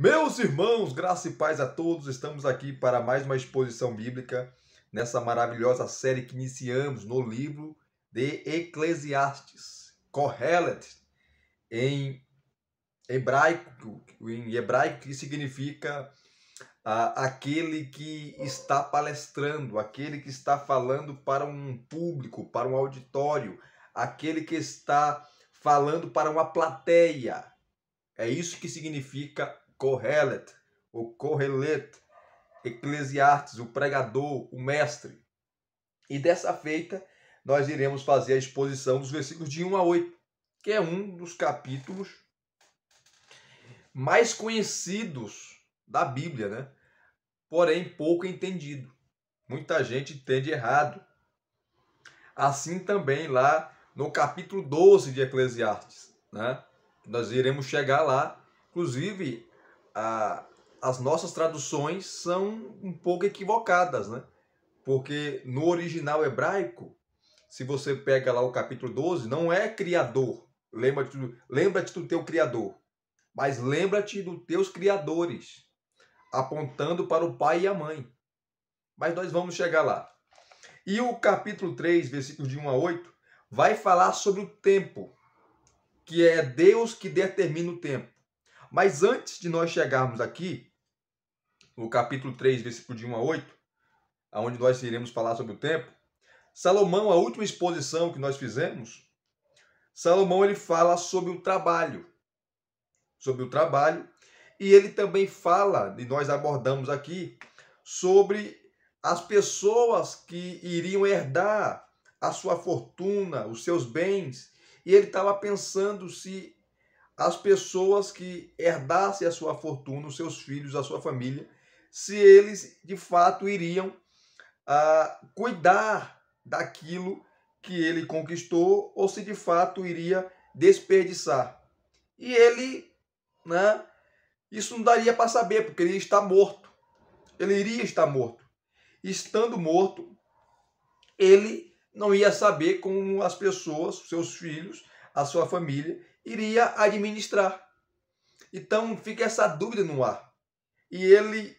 Meus irmãos, graça e paz a todos, estamos aqui para mais uma exposição bíblica nessa maravilhosa série que iniciamos no livro de Eclesiastes, Kohelet, em hebraico, em hebraico que significa ah, aquele que está palestrando, aquele que está falando para um público, para um auditório, aquele que está falando para uma plateia. É isso que significa Kohelet, o Kohelet, Eclesiastes, o pregador, o mestre. E dessa feita, nós iremos fazer a exposição dos versículos de 1 a 8, que é um dos capítulos mais conhecidos da Bíblia, né? porém pouco entendido. Muita gente entende errado. Assim também lá no capítulo 12 de Eclesiastes, né? Nós iremos chegar lá. Inclusive, a, as nossas traduções são um pouco equivocadas, né? Porque no original hebraico, se você pega lá o capítulo 12, não é criador. Lembra-te lembra do teu criador, mas lembra-te dos teus criadores, apontando para o pai e a mãe. Mas nós vamos chegar lá. E o capítulo 3, versículos de 1 a 8, vai falar sobre o tempo, que é Deus que determina o tempo. Mas antes de nós chegarmos aqui, no capítulo 3, versículo de 1 a 8, aonde nós iremos falar sobre o tempo, Salomão, a última exposição que nós fizemos, Salomão ele fala sobre o trabalho, sobre o trabalho, e ele também fala, e nós abordamos aqui, sobre as pessoas que iriam herdar a sua fortuna, os seus bens, e ele estava pensando se as pessoas que herdassem a sua fortuna, os seus filhos, a sua família, se eles de fato iriam ah, cuidar daquilo que ele conquistou ou se de fato iria desperdiçar. E ele, né, isso não daria para saber, porque ele está morto. Ele iria estar morto. Estando morto, ele não ia saber como as pessoas, seus filhos, a sua família iria administrar. Então fica essa dúvida no ar. E ele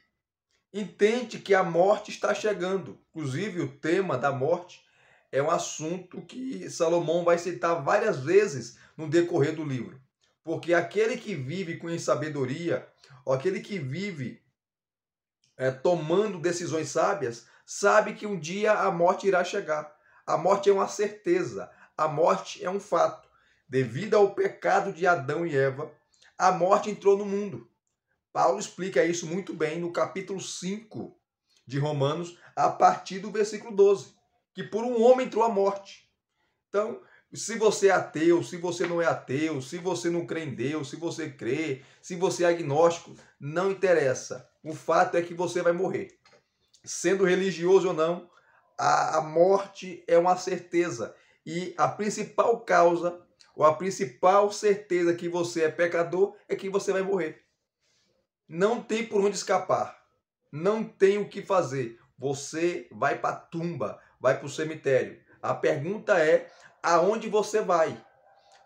entende que a morte está chegando. Inclusive, o tema da morte é um assunto que Salomão vai citar várias vezes no decorrer do livro. Porque aquele que vive com sabedoria, ou aquele que vive é, tomando decisões sábias, sabe que um dia a morte irá chegar. A morte é uma certeza, a morte é um fato. Devido ao pecado de Adão e Eva, a morte entrou no mundo. Paulo explica isso muito bem no capítulo 5 de Romanos, a partir do versículo 12, que por um homem entrou a morte. Então, se você é ateu, se você não é ateu, se você não crê em Deus, se você crê, se você é agnóstico, não interessa. O fato é que você vai morrer. Sendo religioso ou não, a, morte é uma certeza. E a principal causa a principal certeza que você é pecador é que você vai morrer. Não tem por onde escapar. Não tem o que fazer. Você vai para a tumba, vai para o cemitério. A pergunta é aonde você vai?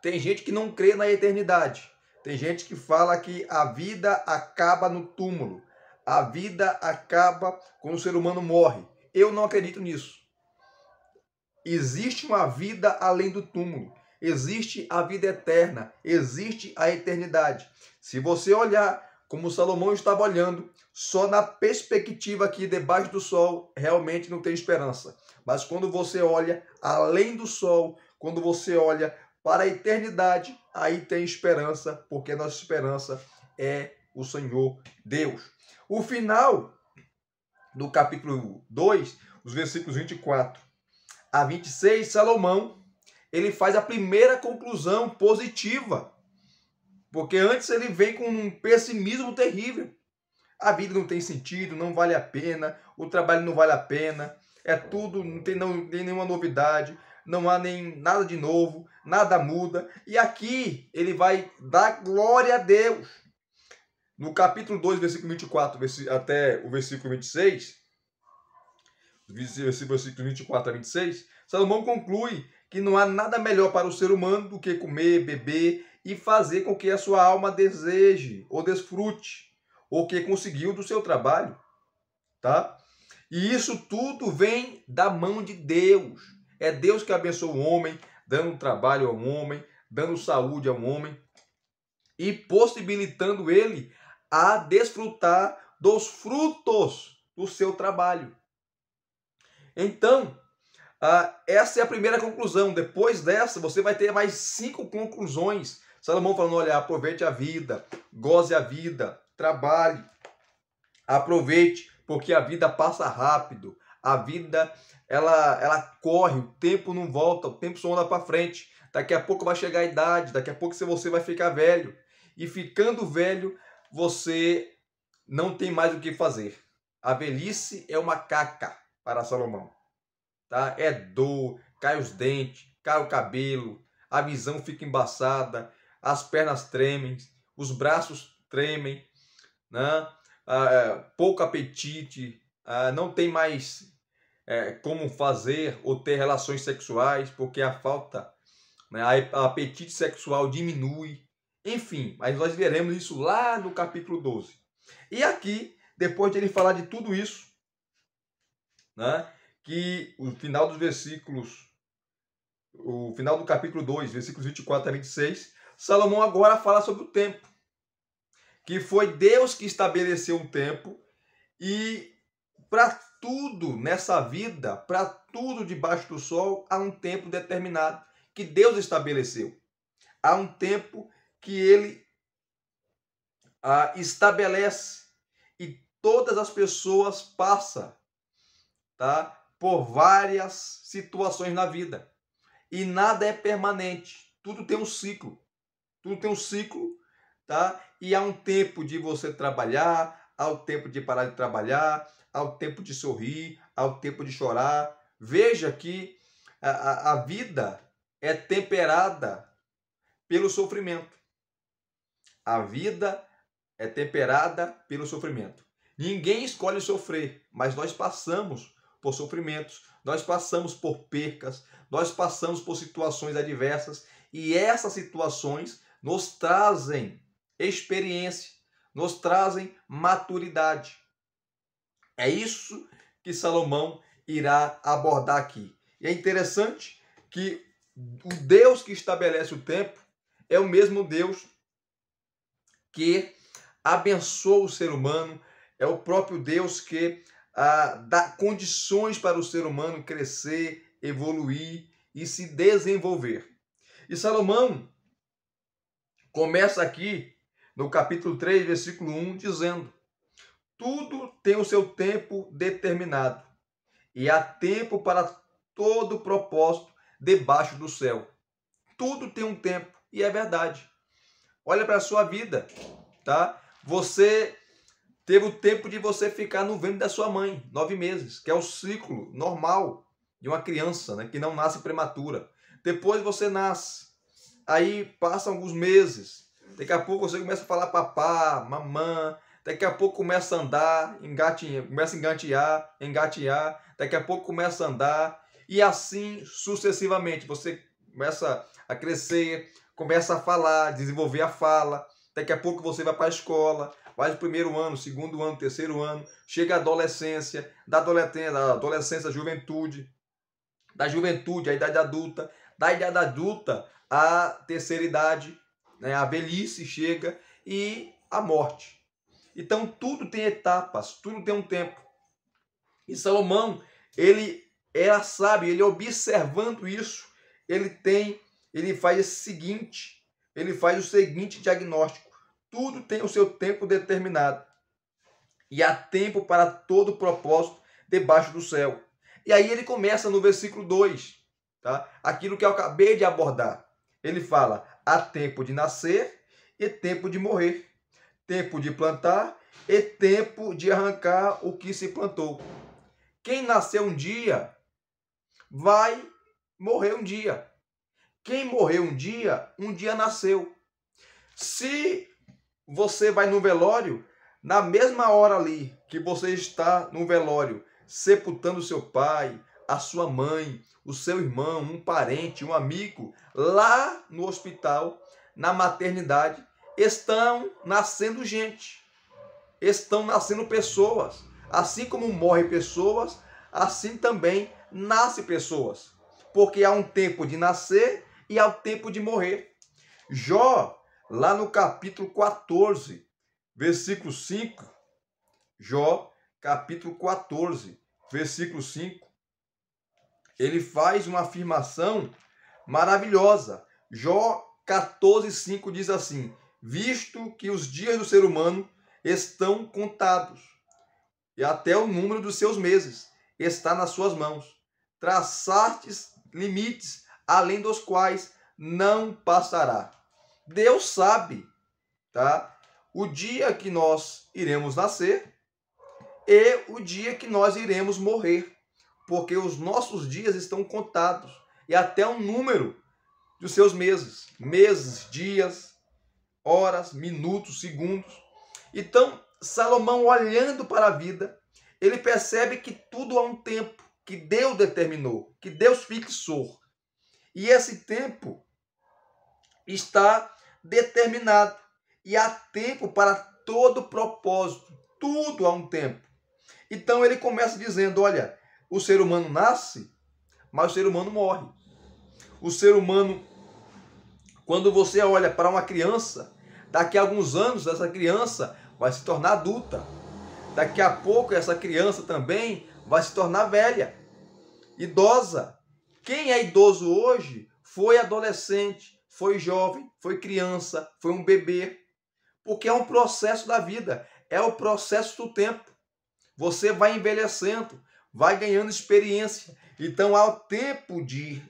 Tem gente que não crê na eternidade. Tem gente que fala que a vida acaba no túmulo. A vida acaba quando o ser humano morre. Eu não acredito nisso. Existe uma vida além do túmulo existe a vida eterna, existe a eternidade. Se você olhar como Salomão estava olhando, só na perspectiva aqui debaixo do sol, realmente não tem esperança. Mas quando você olha além do sol, quando você olha para a eternidade, aí tem esperança, porque nossa esperança é o Senhor Deus. O final do capítulo 2, os versículos 24 a 26, Salomão ele faz a primeira conclusão positiva. Porque antes ele vem com um pessimismo terrível. A vida não tem sentido, não vale a pena, o trabalho não vale a pena, é tudo, não tem, não, tem nenhuma novidade, não há nem nada de novo, nada muda. E aqui ele vai dar glória a Deus. No capítulo 2, versículo 24 até o versículo 26, versículo 24 a 26, Salomão conclui que não há nada melhor para o ser humano do que comer, beber e fazer com que a sua alma deseje ou desfrute o que conseguiu do seu trabalho, tá? E isso tudo vem da mão de Deus. É Deus que abençoa o homem, dando trabalho ao homem, dando saúde ao homem e possibilitando ele a desfrutar dos frutos do seu trabalho. Então, ah, essa é a primeira conclusão. Depois dessa, você vai ter mais cinco conclusões. Salomão falando: olha, aproveite a vida, goze a vida, trabalhe, aproveite, porque a vida passa rápido. A vida, ela, ela corre, o tempo não volta, o tempo só anda para frente. Daqui a pouco vai chegar a idade, daqui a pouco você vai ficar velho. E ficando velho, você não tem mais o que fazer. A velhice é uma caca para Salomão tá? É dor, cai os dentes, cai o cabelo, a visão fica embaçada, as pernas tremem, os braços tremem, né? Ah, é, pouco apetite, ah, não tem mais é, como fazer ou ter relações sexuais, porque a falta, né, a apetite sexual diminui. Enfim, mas nós veremos isso lá no capítulo 12. E aqui, depois de ele falar de tudo isso, né, que o final dos versículos, o final do capítulo 2, versículos 24 a 26, Salomão agora fala sobre o tempo. Que foi Deus que estabeleceu o tempo e para tudo nessa vida, para tudo debaixo do sol, há um tempo determinado que Deus estabeleceu. Há um tempo que ele ah, estabelece e todas as pessoas passam tá? por várias situações na vida. E nada é permanente. Tudo tem um ciclo. Tudo tem um ciclo, tá? E há um tempo de você trabalhar, há o um tempo de parar de trabalhar, há o um tempo de sorrir, há o um tempo de chorar. Veja que a, a, a vida é temperada pelo sofrimento. A vida é temperada pelo sofrimento. Ninguém escolhe sofrer, mas nós passamos por sofrimentos, nós passamos por percas, nós passamos por situações adversas e essas situações nos trazem experiência, nos trazem maturidade. É isso que Salomão irá abordar aqui. E é interessante que o Deus que estabelece o tempo é o mesmo Deus que abençoa o ser humano, é o próprio Deus que ah, dar condições para o ser humano crescer, evoluir e se desenvolver. E Salomão começa aqui no capítulo 3, versículo 1, dizendo: Tudo tem o seu tempo determinado, e há tempo para todo propósito debaixo do céu. Tudo tem um tempo, e é verdade. Olha para a sua vida, tá? Você Teve o tempo de você ficar no ventre da sua mãe, nove meses, que é o ciclo normal de uma criança, né, que não nasce prematura. Depois você nasce, aí passam alguns meses, daqui a pouco você começa a falar papá, mamã, daqui a pouco começa a andar, engatinha, começa a engatear, engatear, daqui a pouco começa a andar, e assim sucessivamente. Você começa a crescer, começa a falar, desenvolver a fala, daqui a pouco você vai para a escola, faz o primeiro ano, segundo ano, terceiro ano, chega a adolescência, da adolescência, da adolescência à juventude, da juventude à idade adulta, da idade adulta à terceira idade, né? a velhice chega e a morte. Então tudo tem etapas, tudo tem um tempo. E Salomão, ele era sábio, ele observando isso, ele tem, ele faz o seguinte, ele faz o seguinte diagnóstico. Tudo tem o seu tempo determinado. E há tempo para todo propósito debaixo do céu. E aí ele começa no versículo 2, tá? Aquilo que eu acabei de abordar. Ele fala: há tempo de nascer e tempo de morrer, tempo de plantar e tempo de arrancar o que se plantou. Quem nasceu um dia vai morrer um dia. Quem morreu um dia, um dia nasceu. Se você vai no velório, na mesma hora ali que você está no velório, sepultando seu pai, a sua mãe, o seu irmão, um parente, um amigo, lá no hospital, na maternidade, estão nascendo gente. Estão nascendo pessoas. Assim como morrem pessoas, assim também nascem pessoas. Porque há um tempo de nascer e há o um tempo de morrer. Jó lá no capítulo 14, versículo 5. Jó, capítulo 14, versículo 5. Ele faz uma afirmação maravilhosa. Jó 14, 5 diz assim: Visto que os dias do ser humano estão contados, e até o número dos seus meses está nas suas mãos, traçastes limites além dos quais não passará. Deus sabe, tá? O dia que nós iremos nascer e o dia que nós iremos morrer, porque os nossos dias estão contados e até o número dos seus meses, meses, dias, horas, minutos, segundos. Então, Salomão olhando para a vida, ele percebe que tudo há um tempo que Deus determinou, que Deus fixou. E esse tempo está determinado e há tempo para todo propósito, tudo há um tempo. Então ele começa dizendo: olha, o ser humano nasce, mas o ser humano morre. O ser humano, quando você olha para uma criança, daqui a alguns anos essa criança vai se tornar adulta. Daqui a pouco essa criança também vai se tornar velha, idosa. Quem é idoso hoje foi adolescente, foi jovem, foi criança, foi um bebê. Porque é um processo da vida, é o processo do tempo. Você vai envelhecendo, vai ganhando experiência. Então há o tempo de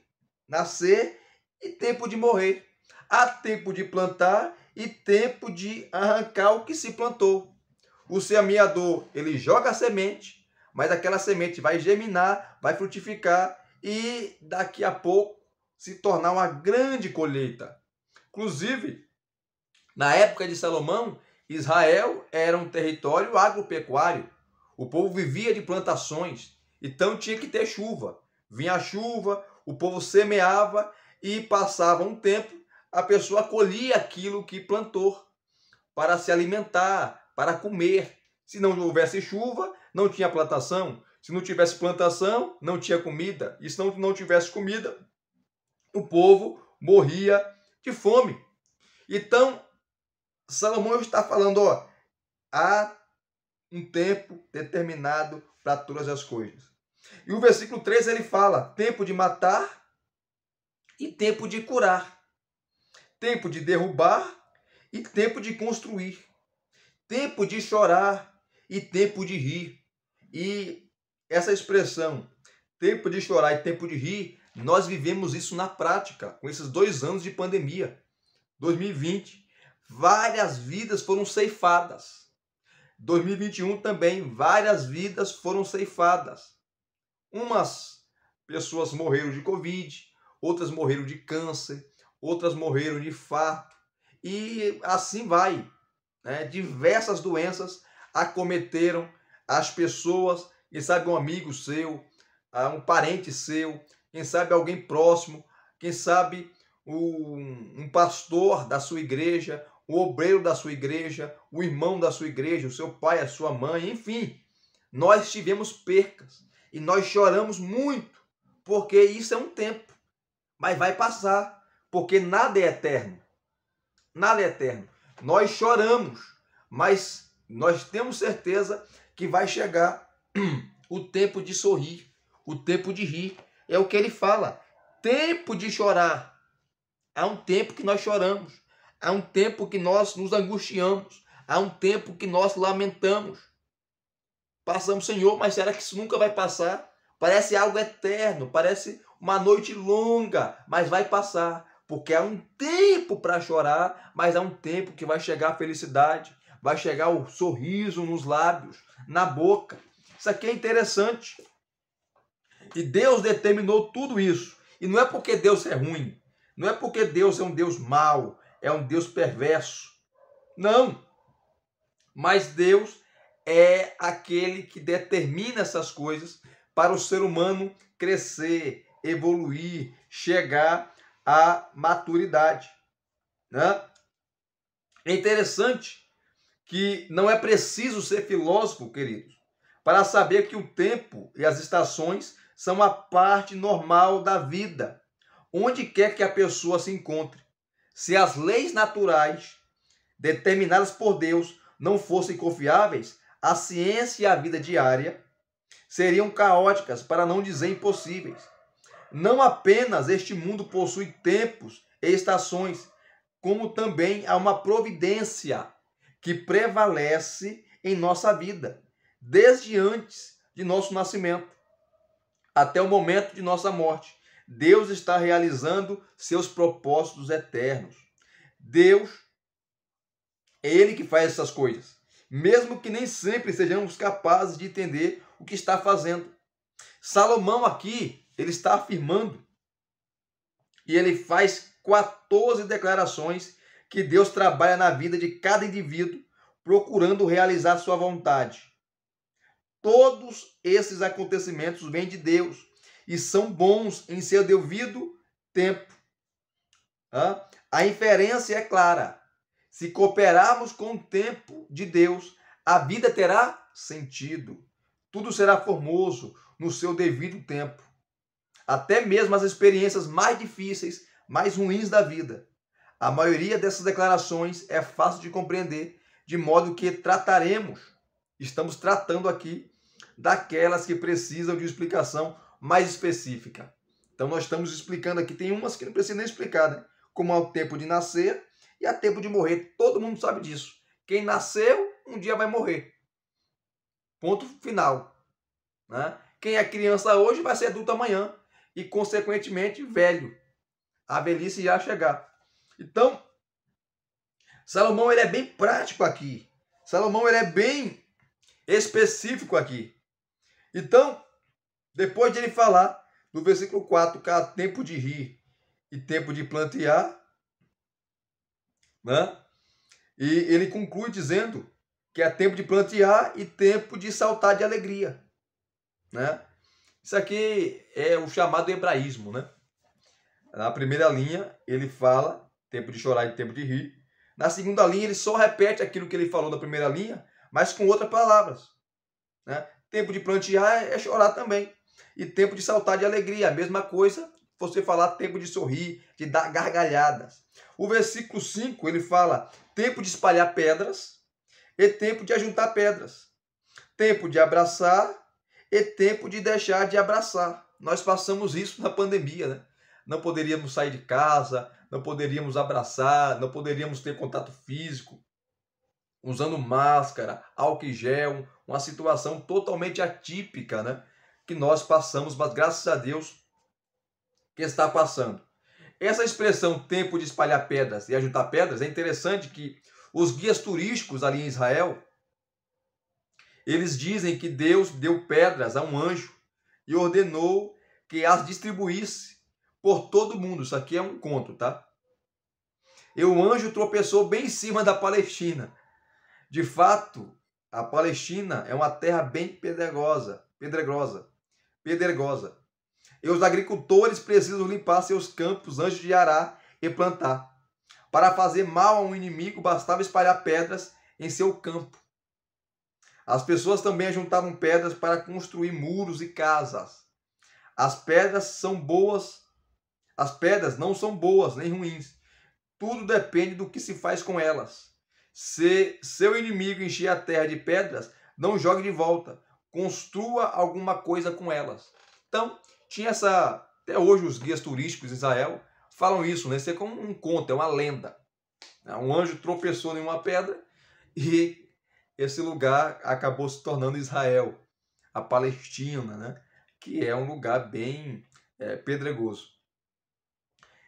nascer e tempo de morrer. Há tempo de plantar e tempo de arrancar o que se plantou. O semeador, ele joga a semente, mas aquela semente vai germinar, vai frutificar e daqui a pouco se tornar uma grande colheita. Inclusive, na época de Salomão, Israel era um território agropecuário. O povo vivia de plantações, então tinha que ter chuva. Vinha a chuva, o povo semeava e passava um tempo, a pessoa colhia aquilo que plantou para se alimentar, para comer. Se não houvesse chuva, não tinha plantação. Se não tivesse plantação, não tinha comida. E se não, não tivesse comida, o povo morria de fome. Então, Salomão está falando, ó, há um tempo determinado para todas as coisas. E o versículo 3 ele fala: tempo de matar e tempo de curar, tempo de derrubar e tempo de construir, tempo de chorar e tempo de rir. E essa expressão, tempo de chorar e tempo de rir, nós vivemos isso na prática com esses dois anos de pandemia. 2020, várias vidas foram ceifadas. 2021 também, várias vidas foram ceifadas. Umas pessoas morreram de Covid, outras morreram de câncer, outras morreram de fato E assim vai. Né? Diversas doenças acometeram as pessoas, e sabe, um amigo seu, ah, um parente seu, quem sabe alguém próximo, quem sabe um, um pastor da sua igreja, o obreiro da sua igreja, o irmão da sua igreja, o seu pai, a sua mãe, enfim. Nós tivemos percas e nós choramos muito, porque isso é um tempo, mas vai passar, porque nada é eterno. Nada é eterno. Nós choramos, mas nós temos certeza que vai chegar o tempo de sorrir, o tempo de rir, é o que ele fala. Tempo de chorar. Há um tempo que nós choramos. Há um tempo que nós nos angustiamos. Há um tempo que nós lamentamos. Passamos, Senhor, mas será que isso nunca vai passar? Parece algo eterno, parece uma noite longa, mas vai passar. Porque há um tempo para chorar, mas há um tempo que vai chegar a felicidade, vai chegar o sorriso nos lábios, na boca. Isso aqui é interessante. E Deus determinou tudo isso. E não é porque Deus é ruim, não é porque Deus é um Deus mau, é um Deus perverso. Não. Mas Deus é aquele que determina essas coisas para o ser humano crescer, evoluir, chegar à maturidade. Né? É interessante que não é preciso ser filósofo, queridos, para saber que o tempo e as estações são a parte normal da vida, onde quer que a pessoa se encontre. Se as leis naturais determinadas por Deus não fossem confiáveis, a ciência e a vida diária seriam caóticas, para não dizer impossíveis. Não apenas este mundo possui tempos e estações, como também há uma providência que prevalece em nossa vida, desde antes de nosso nascimento até o momento de nossa morte. Deus está realizando seus propósitos eternos. Deus é Ele que faz essas coisas, mesmo que nem sempre sejamos capazes de entender o que está fazendo. Salomão aqui, ele está afirmando e ele faz 14 declarações que Deus trabalha na vida de cada indivíduo, procurando realizar sua vontade. Todos esses acontecimentos vêm de Deus e são bons em seu devido tempo. A inferência é clara. Se cooperarmos com o tempo de Deus, a vida terá sentido. Tudo será formoso no seu devido tempo. Até mesmo as experiências mais difíceis, mais ruins da vida. A maioria dessas declarações é fácil de compreender, de modo que trataremos, estamos tratando aqui daquelas que precisam de explicação mais específica. Então nós estamos explicando aqui, tem umas que não precisa nem explicar, né? Como é o tempo de nascer e é tempo de morrer. Todo mundo sabe disso. Quem nasceu, um dia vai morrer. Ponto final. Né? Quem é criança hoje vai ser adulto amanhã e, consequentemente, velho. A velhice já chegar. Então, Salomão ele é bem prático aqui. Salomão ele é bem específico aqui. Então, depois de ele falar, no versículo 4, que há tempo de rir e tempo de plantear, né? E ele conclui dizendo que há tempo de plantear e tempo de saltar de alegria, né? Isso aqui é o chamado hebraísmo, né? Na primeira linha, ele fala tempo de chorar e tempo de rir. Na segunda linha, ele só repete aquilo que ele falou na primeira linha, mas com outras palavras. Né? Tempo de plantear é, é chorar também. E tempo de saltar de alegria, a mesma coisa você falar tempo de sorrir, de dar gargalhadas. O versículo 5 ele fala tempo de espalhar pedras e tempo de ajuntar pedras, tempo de abraçar e tempo de deixar de abraçar. Nós passamos isso na pandemia, né? Não poderíamos sair de casa, não poderíamos abraçar, não poderíamos ter contato físico usando máscara, álcool e gel, uma situação totalmente atípica, né? Que nós passamos, mas graças a Deus que está passando. Essa expressão tempo de espalhar pedras e ajuntar pedras é interessante que os guias turísticos ali em Israel eles dizem que Deus deu pedras a um anjo e ordenou que as distribuísse por todo mundo. Isso aqui é um conto, tá? E o anjo tropeçou bem em cima da Palestina de fato, a Palestina é uma terra bem pedregosa, pedregosa, pedregosa. E os agricultores precisam limpar seus campos antes de arar e plantar. Para fazer mal a um inimigo, bastava espalhar pedras em seu campo. As pessoas também juntavam pedras para construir muros e casas. As pedras são boas, as pedras não são boas nem ruins. Tudo depende do que se faz com elas. Se seu inimigo encher a terra de pedras, não jogue de volta. Construa alguma coisa com elas. Então, tinha essa. Até hoje os guias turísticos de Israel falam isso, né? Isso é como um conto, é uma lenda. Né? Um anjo tropeçou em uma pedra e esse lugar acabou se tornando Israel, a Palestina, né? que é um lugar bem é, pedregoso.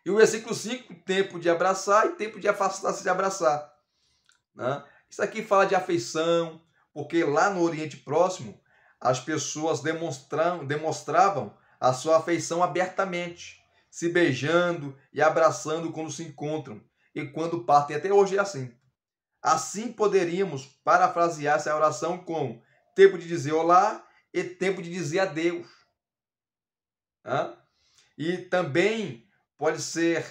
E o versículo 5, tempo de abraçar e tempo de afastar-se de abraçar. Né? Isso aqui fala de afeição, porque lá no Oriente Próximo as pessoas demonstravam, demonstravam a sua afeição abertamente, se beijando e abraçando quando se encontram e quando partem. Até hoje é assim. Assim poderíamos parafrasear essa oração com tempo de dizer olá e tempo de dizer adeus. Né? E também pode ser,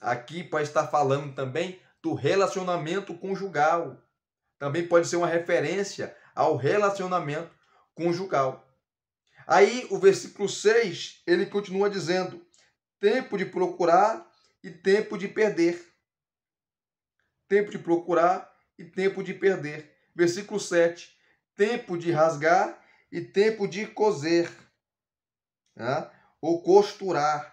aqui pode estar falando também do relacionamento conjugal. Também pode ser uma referência ao relacionamento conjugal. Aí o versículo 6, ele continua dizendo: tempo de procurar e tempo de perder. Tempo de procurar e tempo de perder. Versículo 7, tempo de rasgar e tempo de coser. Né? Tá? Ou costurar.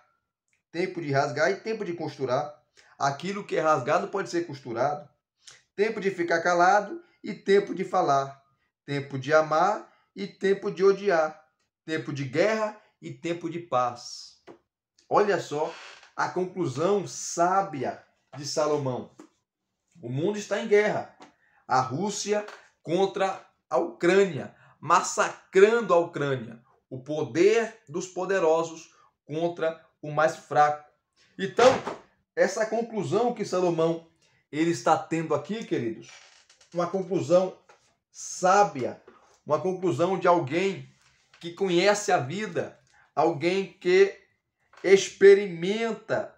Tempo de rasgar e tempo de costurar Aquilo que é rasgado pode ser costurado. Tempo de ficar calado e tempo de falar. Tempo de amar e tempo de odiar. Tempo de guerra e tempo de paz. Olha só a conclusão sábia de Salomão. O mundo está em guerra. A Rússia contra a Ucrânia, massacrando a Ucrânia. O poder dos poderosos contra o mais fraco. Então, essa conclusão que Salomão ele está tendo aqui, queridos, uma conclusão sábia, uma conclusão de alguém que conhece a vida, alguém que experimenta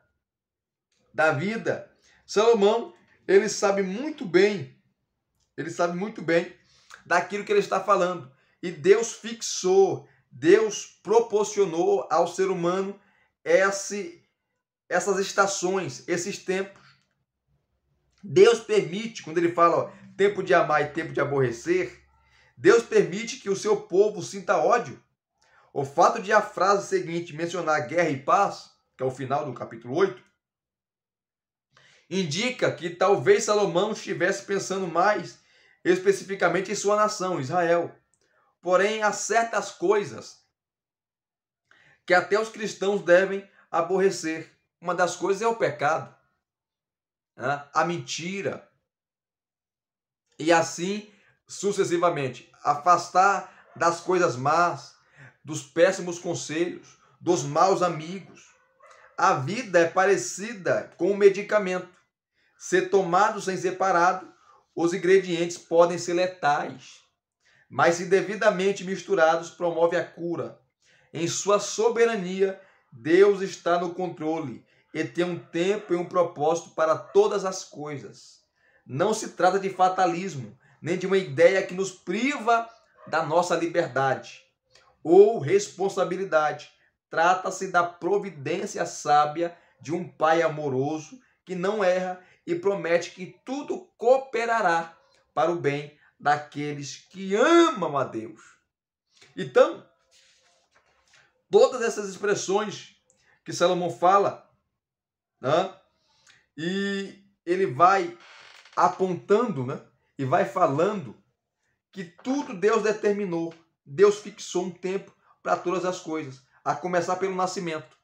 da vida. Salomão, ele sabe muito bem, ele sabe muito bem daquilo que ele está falando. E Deus fixou, Deus proporcionou ao ser humano esse essas estações, esses tempos. Deus permite, quando ele fala ó, tempo de amar e tempo de aborrecer, Deus permite que o seu povo sinta ódio. O fato de a frase seguinte mencionar guerra e paz, que é o final do capítulo 8, indica que talvez Salomão estivesse pensando mais especificamente em sua nação, Israel. Porém, há certas coisas que até os cristãos devem aborrecer. Uma das coisas é o pecado, né? a mentira. E assim sucessivamente. Afastar das coisas más, dos péssimos conselhos, dos maus amigos. A vida é parecida com o medicamento. Se tomado sem separado, os ingredientes podem ser letais, mas se devidamente misturados, promove a cura. Em sua soberania, Deus está no controle e tem um tempo e um propósito para todas as coisas. Não se trata de fatalismo, nem de uma ideia que nos priva da nossa liberdade ou responsabilidade. Trata-se da providência sábia de um pai amoroso que não erra e promete que tudo cooperará para o bem daqueles que amam a Deus. Então, todas essas expressões que Salomão fala né? E ele vai apontando, né? E vai falando que tudo Deus determinou. Deus fixou um tempo para todas as coisas, a começar pelo nascimento,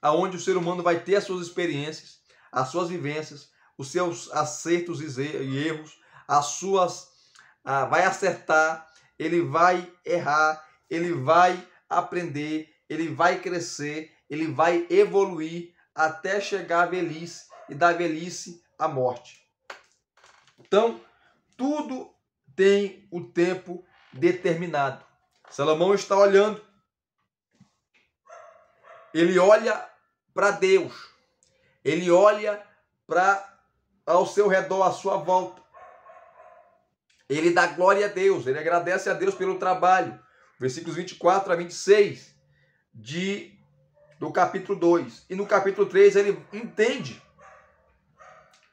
aonde o ser humano vai ter as suas experiências, as suas vivências, os seus acertos e erros, as suas ah, vai acertar, ele vai errar, ele vai aprender, ele vai crescer, ele vai evoluir, até chegar à velhice e da velhice à morte. Então, tudo tem o tempo determinado. Salomão está olhando. Ele olha para Deus. Ele olha para ao seu redor, à sua volta. Ele dá glória a Deus, ele agradece a Deus pelo trabalho. Versículos 24 a 26 de do capítulo 2. E no capítulo 3 ele entende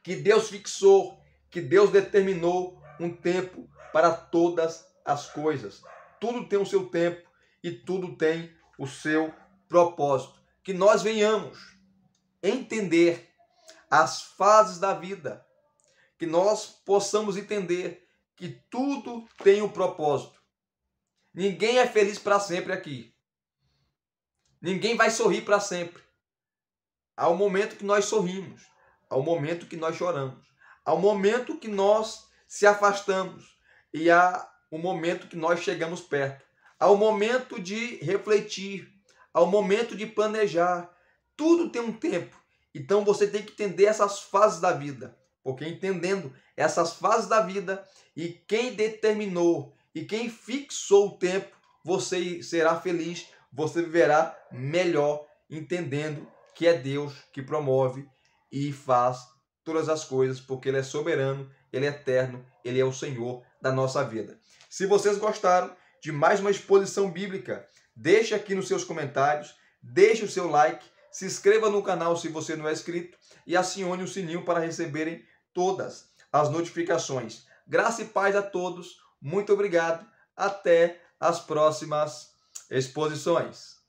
que Deus fixou, que Deus determinou um tempo para todas as coisas. Tudo tem o seu tempo e tudo tem o seu propósito. Que nós venhamos entender as fases da vida, que nós possamos entender que tudo tem um propósito. Ninguém é feliz para sempre aqui. Ninguém vai sorrir para sempre. Há um momento que nós sorrimos, há um momento que nós choramos, há um momento que nós se afastamos e há um momento que nós chegamos perto. Há um momento de refletir, há um momento de planejar. Tudo tem um tempo. Então você tem que entender essas fases da vida, porque entendendo essas fases da vida e quem determinou e quem fixou o tempo, você será feliz, você viverá melhor entendendo que é Deus que promove e faz todas as coisas, porque Ele é soberano, Ele é eterno, Ele é o Senhor da nossa vida. Se vocês gostaram de mais uma exposição bíblica, deixe aqui nos seus comentários, deixe o seu like, se inscreva no canal se você não é inscrito e acione o sininho para receberem todas as notificações. Graça e paz a todos, muito obrigado, até as próximas exposições.